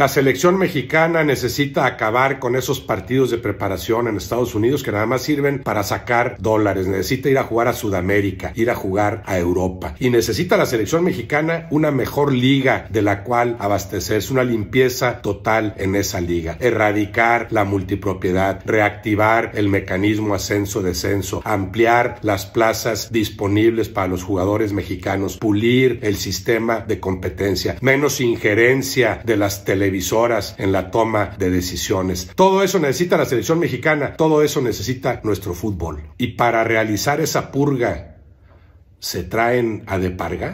La selección mexicana necesita acabar con esos partidos de preparación en Estados Unidos que nada más sirven para sacar dólares. Necesita ir a jugar a Sudamérica, ir a jugar a Europa. Y necesita la selección mexicana una mejor liga de la cual abastecerse, una limpieza total en esa liga. Erradicar la multipropiedad, reactivar el mecanismo ascenso-descenso, ampliar las plazas disponibles para los jugadores mexicanos, pulir el sistema de competencia, menos injerencia de las televisiones en la toma de decisiones. Todo eso necesita la selección mexicana, todo eso necesita nuestro fútbol. Y para realizar esa purga, ¿se traen a de parga?